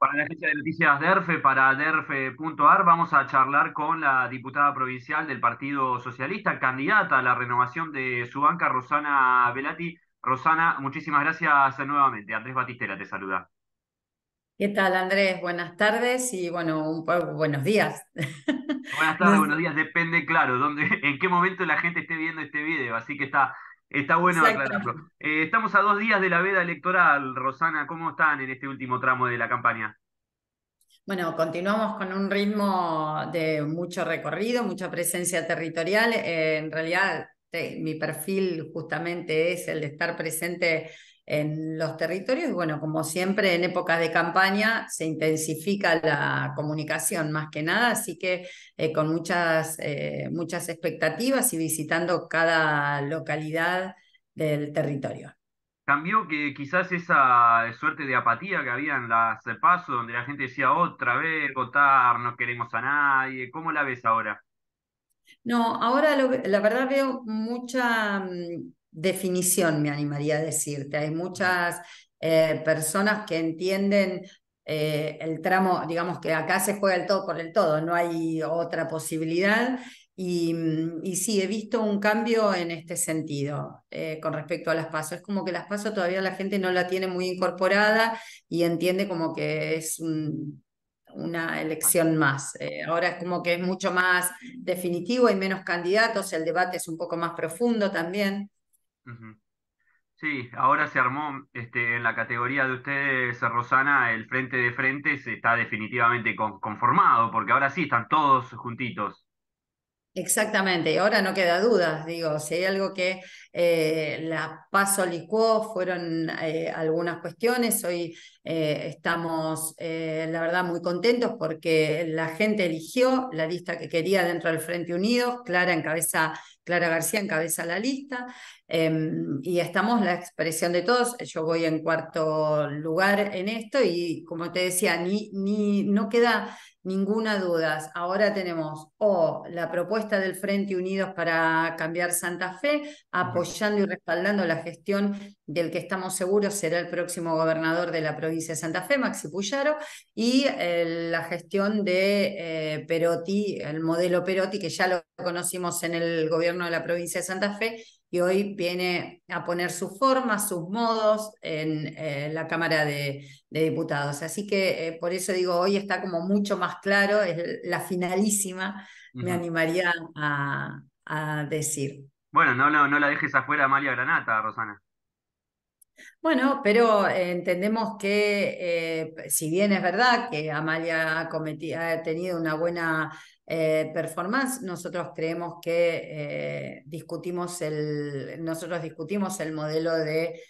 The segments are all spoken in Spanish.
para la agencia de noticias DERFE, para DERFE.ar, vamos a charlar con la diputada provincial del Partido Socialista, candidata a la renovación de su banca, Rosana Velati. Rosana, muchísimas gracias nuevamente. Andrés Batistera, te saluda. ¿Qué tal, Andrés? Buenas tardes y bueno, buenos días. Buenas tardes, buenos días. Depende, claro, dónde, en qué momento la gente esté viendo este video. Así que está Está bueno aclararlo. Eh, estamos a dos días de la veda electoral. Rosana, ¿cómo están en este último tramo de la campaña? Bueno, continuamos con un ritmo de mucho recorrido, mucha presencia territorial. Eh, en realidad, mi perfil justamente es el de estar presente en los territorios. Bueno, como siempre, en épocas de campaña se intensifica la comunicación más que nada, así que eh, con muchas, eh, muchas expectativas y visitando cada localidad del territorio. Cambió que quizás esa suerte de apatía que había en las PASO, donde la gente decía otra vez votar, no queremos a nadie. ¿Cómo la ves ahora? No, ahora la verdad veo mucha mm, definición, me animaría a decirte. Hay muchas eh, personas que entienden eh, el tramo, digamos que acá se juega el todo por el todo, no hay otra posibilidad. Y, mm, sí, he visto un cambio en este sentido eh, con respecto a las pasos. Es como que las pasos todavía la gente no la tiene muy incorporada y entiende como que es una elección más. ahora es como que es mucho más definitivo, hay menos candidatos, el debate es un poco más profundo también. Sí, ahora se armó este, en la categoría de ustedes, Rosana, el frente de se está definitivamente conformado, porque ahora sí están todos juntitos. Exactamente, ahora no queda duda, digo, si hay algo que eh, la paso licuó, fueron eh, algunas cuestiones, hoy eh, estamos, la verdad, muy contentos porque la gente eligió la lista que quería dentro del Frente Unido, Clara en cabeza. Clara García encabeza la lista em, y estamos la expresión de todos. Yo voy en cuarto lugar en esto y como te decía, ni, ni, no queda ninguna duda. Ahora tenemos o la propuesta del Frente Unidos para cambiar Santa Fe, apoyando y respaldando la gestión del que estamos seguros será el próximo gobernador de la provincia de Santa Fe, Maxi Puyaro, y eh, la gestión de eh, Perotti, el modelo Perotti, que ya lo conocimos en el gobierno de la provincia de Santa Fe y hoy viene a poner sus formas, sus modos en la Cámara de, Diputados. Así que eh, por eso digo, hoy está como mucho más claro, es la finalísima, me animaría a, decir. Bueno, no, no, no la dejes afuera, Amalia Granata, Rosana. Bueno, pero eh, entendemos que eh, si bien es verdad que Amalia ha, ha tenido una buena eh, performance, nosotros creemos que discutimos el, nosotros discutimos el modelo de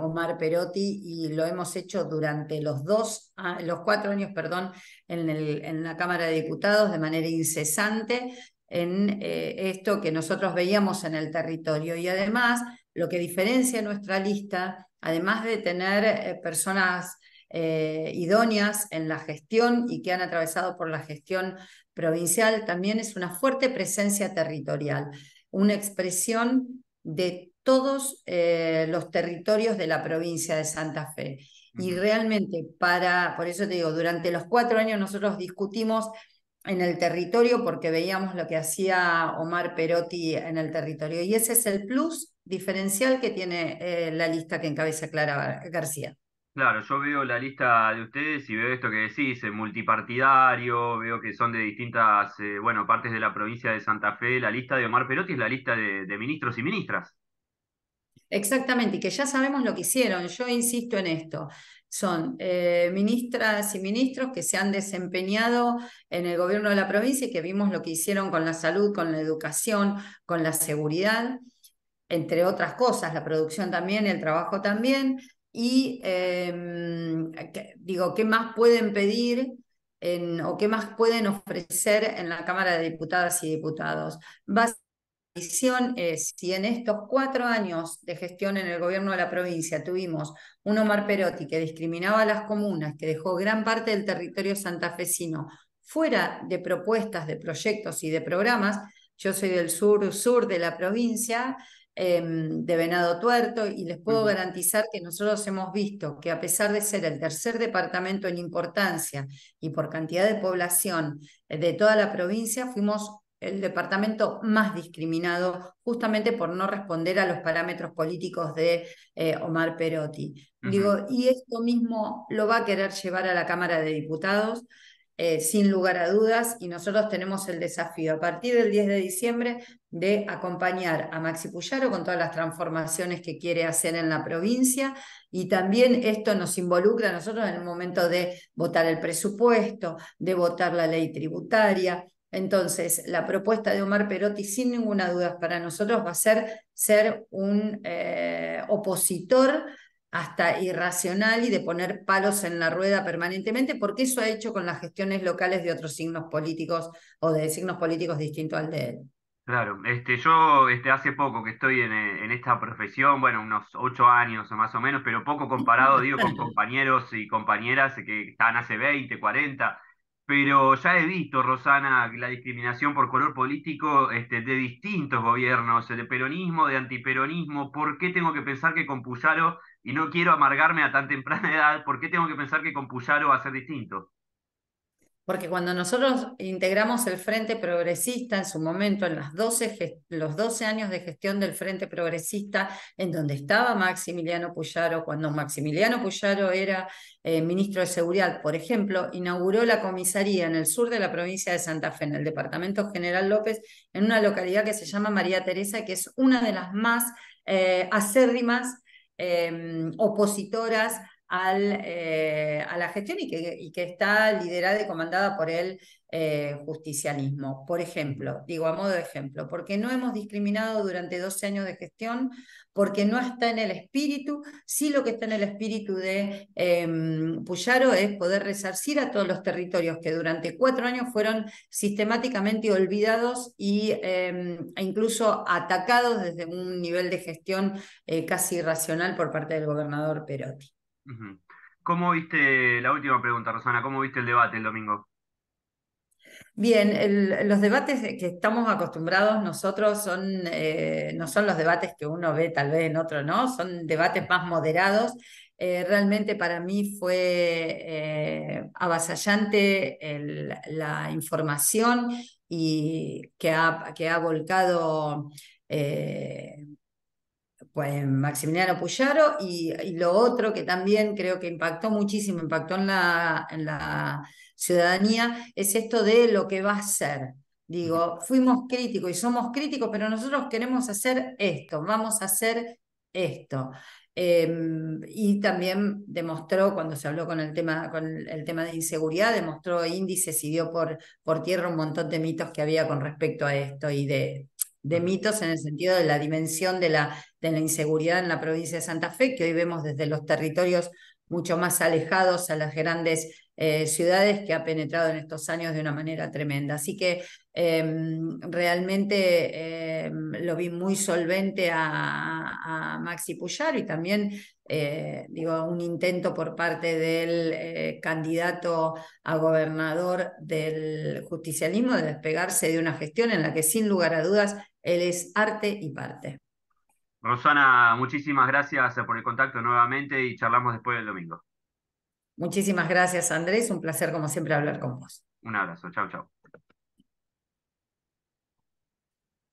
Omar Perotti y lo hemos hecho durante los dos, los cuatro años, perdón, en la Cámara de Diputados de manera incesante en esto que nosotros veíamos en el territorio y además lo que diferencia nuestra lista, además de tener eh, personas eh, idóneas en la gestión y que han atravesado por la gestión provincial, también es una fuerte presencia territorial, una expresión de todos eh, los territorios de la provincia de Santa Fe. Y realmente para, por eso te digo, durante los cuatro años nosotros discutimos en el territorio porque veíamos lo que hacía Omar Perotti en el territorio. Y ese es el plus diferencial que tiene eh, la lista que encabeza Clara García. Claro, yo veo la lista de ustedes y veo esto que decís, eh, multipartidario, veo que son de distintas, eh, bueno, partes de la provincia de Santa Fe. La lista de Omar Perotti es la lista de ministros y ministras. Exactamente, y que ya sabemos lo que hicieron. Yo insisto en esto. Son eh, ministras y ministros que se han desempeñado en el gobierno de la provincia y que vimos lo que hicieron con la salud, con la educación, con la seguridad, entre otras cosas, la producción también, el trabajo también. Y em, digo, ¿qué más pueden pedir? o qué más pueden ofrecer en la Cámara de Diputadas y Diputados visión es, si en estos cuatro años de gestión en el gobierno de la provincia tuvimos un Omar Perotti que discriminaba a las comunas, que dejó gran parte del territorio santafesino fuera de propuestas, de proyectos y de programas, yo soy del sur-sur de la provincia, em, de Venado Tuerto, y les puedo garantizar que nosotros hemos visto que a pesar de ser el tercer departamento en importancia y por cantidad de población eh, de toda la provincia, fuimos el departamento más discriminado justamente por no responder a los parámetros políticos de eh, Omar Perotti. Digo, y esto mismo lo va a querer llevar a la Cámara de Diputados, eh, sin lugar a dudas, y nosotros tenemos el desafío a partir del 10 de diciembre de acompañar a Maxi Puyaro con todas las transformaciones que quiere hacer en la provincia, y también esto nos involucra a nosotros en el momento de votar el presupuesto, de votar la ley tributaria, entonces, la propuesta de Omar Perotti, sin ninguna duda, para nosotros va a ser ser un eh, opositor hasta irracional y de poner palos en la rueda permanentemente, porque eso ha hecho con las gestiones locales de otros signos políticos o de signos políticos distintos al de él. Claro, este, yo este, hace poco que estoy en, eh, en, esta profesión, bueno, unos ocho años más o menos, pero poco comparado, digo, con compañeros y compañeras que están hace 20, 40, pero ya he visto, Rosana, la discriminación por color político este, de distintos gobiernos, de peronismo, de antiperonismo, ¿por qué tengo que pensar que con Puyaro, y no quiero amargarme a tan temprana edad, ¿por qué tengo que pensar que con Puyaro va a ser distinto? Porque cuando nosotros integramos el Frente Progresista en su momento, en los 12 años de gestión del Frente Progresista, en donde estaba Maximiliano Puyaro, cuando Maximiliano Puyaro era eh, ministro de Seguridad, por ejemplo, inauguró la comisaría en el sur de la provincia de Santa Fe, en el departamento General López, en una localidad que se llama María Teresa, que es una de las más eh, acérrimas eh, opositoras eh, a la gestión y que, está liderada y comandada por el eh, justicialismo. Por ejemplo, digo a modo de ejemplo, porque no hemos discriminado durante 12 años de gestión, porque no está en el espíritu, sí lo que está en el espíritu de eh, Puyaro es poder resarcir a todos los territorios que durante cuatro años fueron sistemáticamente olvidados y, em, e incluso atacados desde un nivel de gestión eh, casi irracional por parte del gobernador Perotti. ¿Cómo viste, la última pregunta, Rosana, cómo viste el debate el domingo? Bien, los debates que estamos acostumbrados nosotros son, eh, no son los debates que uno ve tal vez en otro, ¿no? Son debates más moderados. Eh, realmente para mí fue eh, avasallante la información y que ha, que ha volcado pues, Maximiliano Puyaro y, lo otro que también creo que impactó muchísimo, impactó en la, en la ciudadanía, es esto de lo que va a ser. Digo, fuimos críticos y somos críticos, pero nosotros queremos hacer esto, vamos a hacer esto. Em, y también demostró, cuando se habló con el tema, con el tema de inseguridad, demostró índices y dio por, por tierra un montón de mitos que había con respecto a esto y de, de mitos en el sentido de la dimensión de la, de la inseguridad en la provincia de Santa Fe, que hoy vemos desde los territorios mucho más alejados a las grandes eh, ciudades que ha penetrado en estos años de una manera tremenda. Así que em, realmente em, lo vi muy solvente a, Maxi Puyaro y también eh, digo, un intento por parte del eh, candidato a gobernador del justicialismo de despegarse de una gestión en la que sin lugar a dudas él es arte y parte. Rosana, muchísimas gracias por el contacto nuevamente y charlamos después del domingo. Muchísimas gracias, Andrés. Un placer, como siempre, hablar con vos. Un abrazo. Chau, chau.